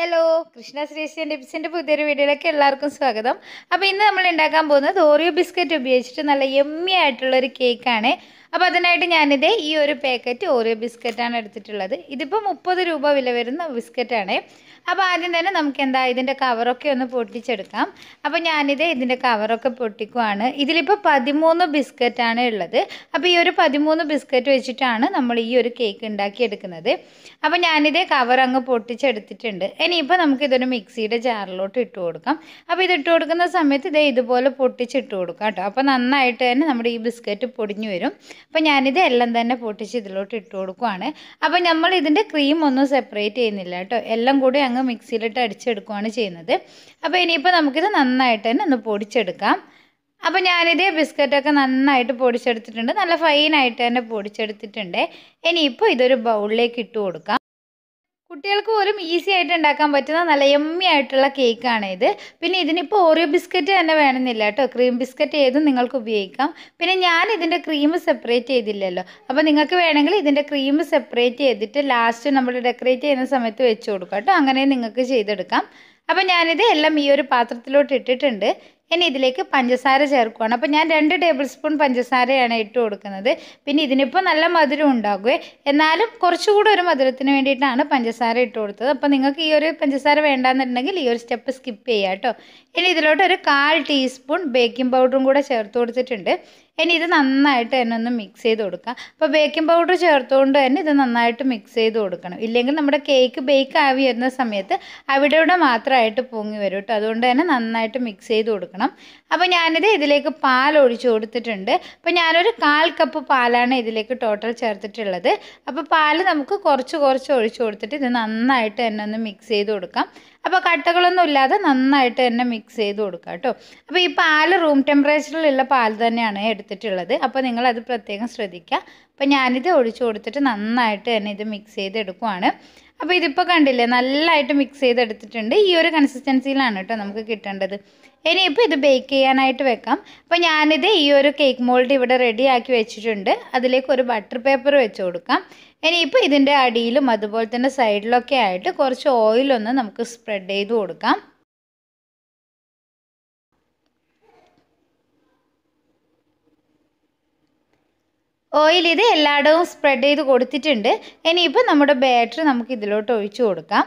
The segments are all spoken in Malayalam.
ഹലോ കൃഷ്ണ ശ്രീശ്രീ ടിപ്സിൻ്റെ പുതിയൊരു വീഡിയോയിലേക്ക് എല്ലാവർക്കും സ്വാഗതം അപ്പോൾ ഇന്ന് നമ്മൾ ഉണ്ടാക്കാൻ പോകുന്നത് ഓറിയോ ബിസ്ക്കറ്റ് ഉപയോഗിച്ചിട്ട് നല്ല യമ്മി ആയിട്ടുള്ളൊരു കേക്കാണ് അപ്പോൾ അതിനായിട്ട് ഞാനിത് ഈ ഒരു പാക്കറ്റ് ഓറിയോ ബിസ്ക്കറ്റാണ് എടുത്തിട്ടുള്ളത് ഇതിപ്പോൾ മുപ്പത് രൂപ വില വരുന്ന ബിസ്ക്കറ്റാണ് അപ്പോൾ ആദ്യം തന്നെ നമുക്ക് എന്താ ഇതിൻ്റെ കവറൊക്കെ ഒന്ന് പൊട്ടിച്ചെടുക്കാം അപ്പോൾ ഞാനിത് ഇതിൻ്റെ കവറൊക്കെ പൊട്ടിക്കുവാണ് ഇതിലിപ്പോൾ പതിമൂന്ന് ബിസ്ക്കറ്റാണ് ഉള്ളത് അപ്പോൾ ഈ ഒരു പതിമൂന്ന് ബിസ്ക്കറ്റ് വെച്ചിട്ടാണ് നമ്മൾ ഈ ഒരു കേക്ക് ഉണ്ടാക്കിയെടുക്കുന്നത് അപ്പോൾ ഞാനിത് കവർ അങ്ങ് പൊട്ടിച്ചെടുത്തിട്ടുണ്ട് ഇനിയിപ്പോൾ നമുക്കിതൊരു മിക്സിയുടെ ജാറിലോട്ട് ഇട്ട് കൊടുക്കാം അപ്പോൾ ഇത് ഇട്ട് കൊടുക്കുന്ന സമയത്ത് ഇതേ ഇതുപോലെ പൊട്ടിച്ചിട്ട് കൊടുക്കാം കേട്ടോ അപ്പോൾ നന്നായിട്ട് തന്നെ നമ്മുടെ ഈ ബിസ്ക്കറ്റ് പൊടിഞ്ഞു വരും അപ്പോൾ ഞാനിത് എല്ലാം തന്നെ പൊട്ടിച്ച് ഇതിലോട്ട് ഇട്ട് കൊടുക്കുവാണ് അപ്പോൾ നമ്മൾ ഇതിൻ്റെ ക്രീം ഒന്നും സെപ്പറേറ്റ് ചെയ്യുന്നില്ല കേട്ടോ എല്ലാം കൂടി അങ്ങ് മിക്സിയിലിട്ട് അടിച്ചെടുക്കുവാണ് ചെയ്യുന്നത് അപ്പോൾ ഇനിയിപ്പോൾ നമുക്കിത് നന്നായിട്ട് തന്നെ ഒന്ന് പൊടിച്ചെടുക്കാം അപ്പോൾ ഞാനിത് ബിസ്ക്കറ്റൊക്കെ നന്നായിട്ട് പൊടിച്ചെടുത്തിട്ടുണ്ട് നല്ല ഫൈനായിട്ട് തന്നെ പൊടിച്ചെടുത്തിട്ടുണ്ട് ഇനിയിപ്പോൾ ഇതൊരു ബൗളിലേക്ക് ഇട്ട് കൊടുക്കാം കുട്ടികൾക്ക് പോലും ഈസി ആയിട്ട് ഉണ്ടാക്കാൻ പറ്റുന്ന നല്ല എമ്മി ആയിട്ടുള്ള കേക്കാണ് ഇത് പിന്നെ ഇതിനിപ്പോൾ ഓറിയോ ബിസ്ക്കറ്റ് തന്നെ വേണമെന്നില്ല കേട്ടോ ക്രീം ബിസ്ക്കറ്റ് ഏതും നിങ്ങൾക്ക് ഉപയോഗിക്കാം പിന്നെ ഞാൻ ഇതിൻ്റെ ക്രീം സെപ്പറേറ്റ് ചെയ്തില്ലല്ലോ അപ്പോൾ നിങ്ങൾക്ക് വേണമെങ്കിൽ ഇതിൻ്റെ ക്രീം സെപ്പറേറ്റ് ചെയ്തിട്ട് ലാസ്റ്റ് നമ്മൾ ഡെക്കറേറ്റ് ചെയ്യുന്ന സമയത്ത് വെച്ച് കൊടുക്കാം കേട്ടോ അങ്ങനെ നിങ്ങൾക്ക് ചെയ്തെടുക്കാം അപ്പോൾ ഞാനിത് എല്ലാം ഈ ഒരു പാത്രത്തിലോട്ട് ഇട്ടിട്ടുണ്ട് ഇനി ഇതിലേക്ക് പഞ്ചസാര ചേർക്കുകയാണ് അപ്പോൾ ഞാൻ രണ്ട് ടേബിൾ സ്പൂൺ പഞ്ചസാരയാണ് ഇട്ട് കൊടുക്കുന്നത് പിന്നെ ഇതിനിപ്പോൾ നല്ല മധുരം ഉണ്ടാകുമേ എന്നാലും കുറച്ചുകൂടെ ഒരു മധുരത്തിന് വേണ്ടിയിട്ടാണ് പഞ്ചസാര ഇട്ട് കൊടുത്തത് അപ്പോൾ നിങ്ങൾക്ക് ഈ ഒരു പഞ്ചസാര വേണ്ടാന്നുണ്ടെങ്കിൽ ഈ ഒരു സ്റ്റെപ്പ് സ്കിപ്പ് ചെയ്യാം കേട്ടോ ഇനി ഇതിലോട്ട് ഒരു കാൽ ടീസ്പൂൺ ബേക്കിംഗ് പൗഡറും കൂടെ ചേർത്ത് കൊടുത്തിട്ടുണ്ട് ഇനി ഇത് നന്നായിട്ട് തന്നെ ഒന്ന് മിക്സ് ചെയ്ത് കൊടുക്കുക അപ്പോൾ ബേക്കിംഗ് പൗഡർ ചേർത്തുകൊണ്ട് തന്നെ ഇത് നന്നായിട്ട് മിക്സ് ചെയ്ത് കൊടുക്കണം ഇല്ലെങ്കിൽ നമ്മുടെ കേക്ക് ബേക്ക് ആവി വരുന്ന സമയത്ത് അവിടെ ഇവിടെ മാത്രമായിട്ട് പൊങ്ങി വരും കേട്ടോ അതുകൊണ്ട് തന്നെ നന്നായിട്ട് മിക്സ് ചെയ്ത് കൊടുക്കണം അപ്പോൾ ഞാനിത് ഇതിലേക്ക് പാൽ ഒഴിച്ച് കൊടുത്തിട്ടുണ്ട് അപ്പോൾ ഞാനൊരു കാൽ കപ്പ് പാലാണ് ഇതിലേക്ക് ടോട്ടൽ ചേർത്തിട്ടുള്ളത് അപ്പോൾ പാൽ നമുക്ക് കുറച്ച് കുറച്ച് ഒഴിച്ച് കൊടുത്തിട്ട് ഇത് നന്നായിട്ട് തന്നെ ഒന്ന് മിക്സ് ചെയ്ത് കൊടുക്കാം അപ്പോൾ കട്ടകളൊന്നും ഇല്ലാതെ നന്നായിട്ട് തന്നെ മിക്സ് ചെയ്ത് കൊടുക്കുക കേട്ടോ അപ്പോൾ ഈ പാൽ റൂം ടെമ്പറേച്ചറിലുള്ള പാൽ തന്നെയാണ് എടുത്തിട്ടുള്ളത് അപ്പോൾ നിങ്ങളത് പ്രത്യേകം ശ്രദ്ധിക്കുക അപ്പോൾ ഞാനിത് ഒഴിച്ചു കൊടുത്തിട്ട് നന്നായിട്ട് തന്നെ ഇത് മിക്സ് ചെയ്തെടുക്കുവാണ് അപ്പോൾ ഇതിപ്പോൾ കണ്ടില്ലേ നല്ലതായിട്ട് മിക്സ് ചെയ്തെടുത്തിട്ടുണ്ട് ഈ ഒരു കൺസിസ്റ്റൻസിയിലാണ് കേട്ടോ നമുക്ക് കിട്ടേണ്ടത് ഇനിയിപ്പോൾ ഇത് ബേക്ക് ചെയ്യാനായിട്ട് വെക്കാം അപ്പോൾ ഞാനിത് ഈ ഒരു കേക്ക് മോൾഡ് ഇവിടെ റെഡി ആക്കി വെച്ചിട്ടുണ്ട് അതിലേക്ക് ഒരു ബട്ടർ പേപ്പർ വെച്ച് കൊടുക്കാം ഇനിയിപ്പോൾ ഇതിൻ്റെ അടിയിലും അതുപോലെ തന്നെ സൈഡിലൊക്കെ ആയിട്ട് കുറച്ച് ഓയിലൊന്ന് നമുക്ക് സ്പ്രെഡ് ചെയ്ത് കൊടുക്കാം ഓയിൽ ഇത് എല്ലായിടവും സ്പ്രെഡ് ചെയ്ത് കൊടുത്തിട്ടുണ്ട് ഇനിയിപ്പോൾ നമ്മുടെ ബാറ്ററി നമുക്ക് ഇതിലോട്ട് ഒഴിച്ചു കൊടുക്കാം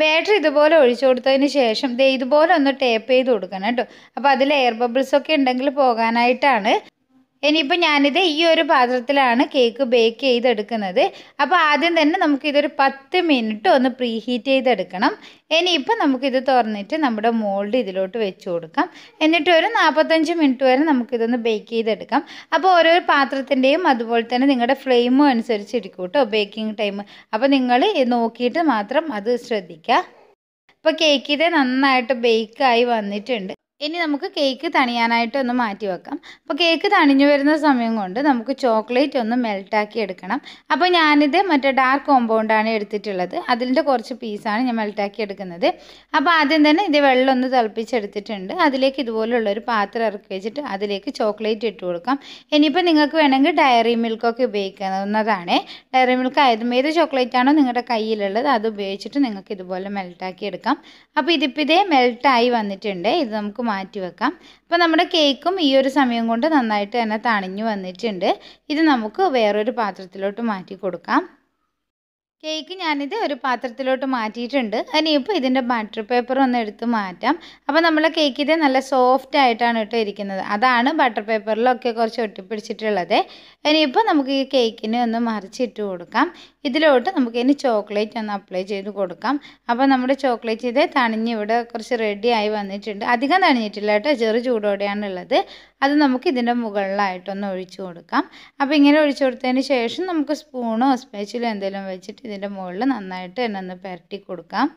ബാറ്ററി ഇതുപോലെ ഒഴിച്ചു കൊടുത്തതിന് ശേഷം ദേ ഇതുപോലെ ഒന്ന് ടേപ്പ് ചെയ്ത് കൊടുക്കണം കേട്ടോ അപ്പോൾ അതിൽ എയർ ബബിൾസൊക്കെ ഉണ്ടെങ്കിൽ പോകാനായിട്ടാണ് ഇനിയിപ്പോൾ ഞാനിത് ഈ ഒരു പാത്രത്തിലാണ് കേക്ക് ബേക്ക് ചെയ്തെടുക്കുന്നത് അപ്പോൾ ആദ്യം തന്നെ നമുക്കിതൊരു പത്ത് മിനിറ്റ് ഒന്ന് പ്രീ ഹീറ്റ് ചെയ്തെടുക്കണം ഇനിയിപ്പോൾ നമുക്കിത് തുറന്നിട്ട് നമ്മുടെ മോൾഡ് ഇതിലോട്ട് വെച്ച് കൊടുക്കാം എന്നിട്ട് ഒരു നാൽപ്പത്തഞ്ച് മിനിറ്റ് വരെ നമുക്കിതൊന്ന് ബേക്ക് ചെയ്തെടുക്കാം അപ്പോൾ ഓരോ പാത്രത്തിൻ്റെയും അതുപോലെ തന്നെ നിങ്ങളുടെ ഫ്ലെയിമും അനുസരിച്ചിരിക്കും കേട്ടോ ബേക്കിംഗ് ടൈം അപ്പോൾ നിങ്ങൾ നോക്കിയിട്ട് മാത്രം അത് ശ്രദ്ധിക്കുക അപ്പോൾ കേക്ക് ഇത് നന്നായിട്ട് ബേക്കായി വന്നിട്ടുണ്ട് ഇനി നമുക്ക് കേക്ക് തണിയാനായിട്ട് ഒന്ന് മാറ്റി വെക്കാം അപ്പോൾ കേക്ക് തണിഞ്ഞു വരുന്ന സമയം കൊണ്ട് നമുക്ക് ചോക്ലേറ്റ് ഒന്ന് മെൽട്ടാക്കി എടുക്കണം അപ്പോൾ ഞാനിത് മറ്റേ ഡാർക്ക് കോമ്പൗണ്ടാണ് എടുത്തിട്ടുള്ളത് അതിൻ്റെ കുറച്ച് പീസാണ് ഞാൻ മെൽട്ടാക്കി എടുക്കുന്നത് അപ്പോൾ ആദ്യം തന്നെ ഇത് വെള്ളം ഒന്ന് തിളപ്പിച്ചെടുത്തിട്ടുണ്ട് അതിലേക്ക് ഇതുപോലുള്ളൊരു പാത്രം ഇറക്കി വെച്ചിട്ട് അതിലേക്ക് ചോക്ലേറ്റ് ഇട്ട് കൊടുക്കാം ഇനിയിപ്പോൾ നിങ്ങൾക്ക് വേണമെങ്കിൽ ഡയറി മിൽക്കൊക്കെ ഉപയോഗിക്കാവുന്നതാണ് ഡയറി മിൽക്ക് ആയത് ഏത് ആണോ നിങ്ങളുടെ കയ്യിലുള്ളത് അത് ഉപയോഗിച്ചിട്ട് നിങ്ങൾക്ക് ഇതുപോലെ മെൽട്ടാക്കി എടുക്കാം അപ്പോൾ ഇതിപ്പോൾ ഇതേ മെൽട്ടായി വന്നിട്ടുണ്ട് ഇത് നമുക്ക് മാറ്റി വെക്കാം അപ്പോൾ നമ്മുടെ കേക്കും ഈ ഒരു സമയം കൊണ്ട് നന്നായിട്ട് തന്നെ തണിഞ്ഞു വന്നിട്ടുണ്ട് ഇത് നമുക്ക് വേറൊരു പാത്രത്തിലോട്ട് മാറ്റി കൊടുക്കാം കേക്ക് ഞാനിത് ഒരു പാത്രത്തിലോട്ട് മാറ്റിയിട്ടുണ്ട് ഇനിയിപ്പോൾ ഇതിൻ്റെ ബട്ടർ പേപ്പർ ഒന്ന് എടുത്ത് മാറ്റാം അപ്പോൾ നമ്മളെ കേക്ക് ഇത് നല്ല സോഫ്റ്റ് ആയിട്ടാണ് കേട്ടോ ഇരിക്കുന്നത് അതാണ് ബട്ടർ പേപ്പറിലൊക്കെ കുറച്ച് ഒട്ടിപ്പിടിച്ചിട്ടുള്ളത് ഇനിയിപ്പോൾ നമുക്ക് ഈ കേക്കിനെ ഒന്ന് മറിച്ചിട്ട് കൊടുക്കാം ഇതിലോട്ട് നമുക്ക് ഇനി ചോക്ലേറ്റ് ഒന്ന് അപ്ലൈ ചെയ്ത് കൊടുക്കാം അപ്പോൾ നമ്മുടെ ചോക്ലേറ്റ് ഇത് തണിഞ്ഞ് ഇവിടെ കുറച്ച് റെഡി ആയി വന്നിട്ടുണ്ട് അധികം തണിഞ്ഞിട്ടില്ല കേട്ടോ ചെറു ഉള്ളത് അത് നമുക്ക് ഇതിൻ്റെ മുകളിലായിട്ടൊന്ന് ഒഴിച്ചു കൊടുക്കാം അപ്പോൾ ഇങ്ങനെ ഒഴിച്ചു കൊടുത്തതിന് ശേഷം നമുക്ക് സ്പൂണോ സ്പെച്ചിലോ എന്തെങ്കിലും വെച്ചിട്ട് ഇതിൻ്റെ മുകളിൽ നന്നായിട്ട് തന്നെ ഒന്ന് പുരട്ടി കൊടുക്കാം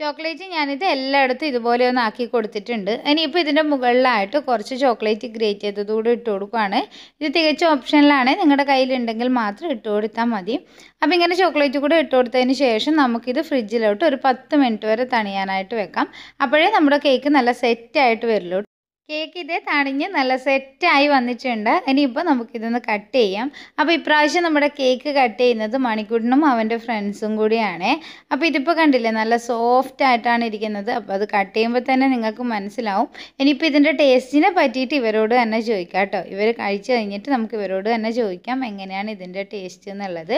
ചോക്ലേറ്റ് ഞാനിത് എല്ലായിടത്തും ഇതുപോലെ ഒന്ന് ആക്കി കൊടുത്തിട്ടുണ്ട് ഇനിയിപ്പോൾ ഇതിൻ്റെ മുകളിലായിട്ട് കുറച്ച് ചോക്ലേറ്റ് ഗ്രേറ്റ് ചെയ്തതുകൂടി ഇട്ട് കൊടുക്കുവാണ് ഇത് തികച്ചും ഓപ്ഷനിലാണ് നിങ്ങളുടെ കയ്യിലുണ്ടെങ്കിൽ മാത്രം ഇട്ട് കൊടുത്താൽ മതി അപ്പോൾ ഇങ്ങനെ ചോക്ലേറ്റ് കൂടെ ഇട്ട് കൊടുത്തതിന് ശേഷം നമുക്കിത് ഫ്രിഡ്ജിലോട്ട് ഒരു പത്ത് മിനിറ്റ് വരെ തണിയാനായിട്ട് വെക്കാം അപ്പോഴേ നമ്മുടെ കേക്ക് നല്ല സെറ്റായിട്ട് വരുള്ളൂ കേക്ക് ഇതേ തണിഞ്ഞ് നല്ല സെറ്റായി വന്നിട്ടുണ്ട് ഇനിയിപ്പോൾ നമുക്കിതൊന്ന് കട്ട് ചെയ്യാം അപ്പോൾ ഇപ്രാവശ്യം നമ്മുടെ കേക്ക് കട്ട് ചെയ്യുന്നത് മണിക്കുട്ടനും അവൻ്റെ ഫ്രണ്ട്സും കൂടിയാണ് അപ്പോൾ ഇതിപ്പോൾ കണ്ടില്ലേ നല്ല സോഫ്റ്റ് ആയിട്ടാണ് ഇരിക്കുന്നത് അപ്പോൾ അത് കട്ട് ചെയ്യുമ്പോൾ തന്നെ നിങ്ങൾക്ക് മനസ്സിലാവും ഇനിയിപ്പോൾ ഇതിൻ്റെ ടേസ്റ്റിനെ പറ്റിയിട്ട് ഇവരോട് തന്നെ ചോദിക്കാം കേട്ടോ ഇവർ കഴിച്ചു കഴിഞ്ഞിട്ട് നമുക്ക് ഇവരോട് തന്നെ ചോദിക്കാം എങ്ങനെയാണ് ഇതിൻ്റെ ടേസ്റ്റ് എന്നുള്ളത്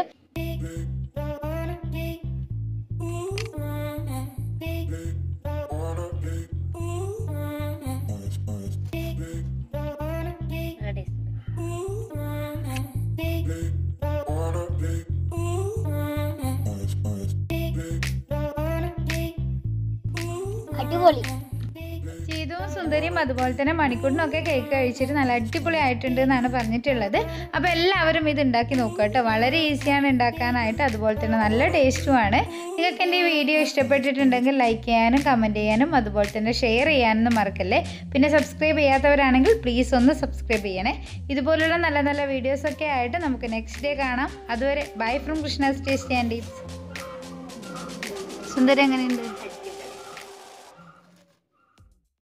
അടിപൊളി ചെയ്തും സുന്ദരിയും അതുപോലെ തന്നെ മണിക്കൂറിനും ഒക്കെ കേക്ക് കഴിച്ചിട്ട് നല്ല അടിപൊളി ആയിട്ടുണ്ട് എന്നാണ് പറഞ്ഞിട്ടുള്ളത് അപ്പോൾ എല്ലാവരും ഇത് ഉണ്ടാക്കി നോക്കുക കേട്ടോ വളരെ ഈസിയാണ് ഉണ്ടാക്കാനായിട്ട് അതുപോലെ തന്നെ നല്ല ടേസ്റ്റുമാണ് നിങ്ങൾക്ക് എൻ്റെ ഈ വീഡിയോ ഇഷ്ടപ്പെട്ടിട്ടുണ്ടെങ്കിൽ ലൈക്ക് ചെയ്യാനും കമൻറ്റ് ചെയ്യാനും അതുപോലെ തന്നെ ഷെയർ ചെയ്യാനൊന്നും മറക്കല്ലേ പിന്നെ സബ്സ്ക്രൈബ് ചെയ്യാത്തവരാണെങ്കിൽ പ്ലീസ് ഒന്ന് സബ്സ്ക്രൈബ് ചെയ്യണേ ഇതുപോലുള്ള നല്ല നല്ല വീഡിയോസൊക്കെ ആയിട്ട് നമുക്ക് നെക്സ്റ്റ് ഡേ കാണാം അതുവരെ bye from Krishna taste and സുന്ദരം എങ്ങനെയുണ്ട്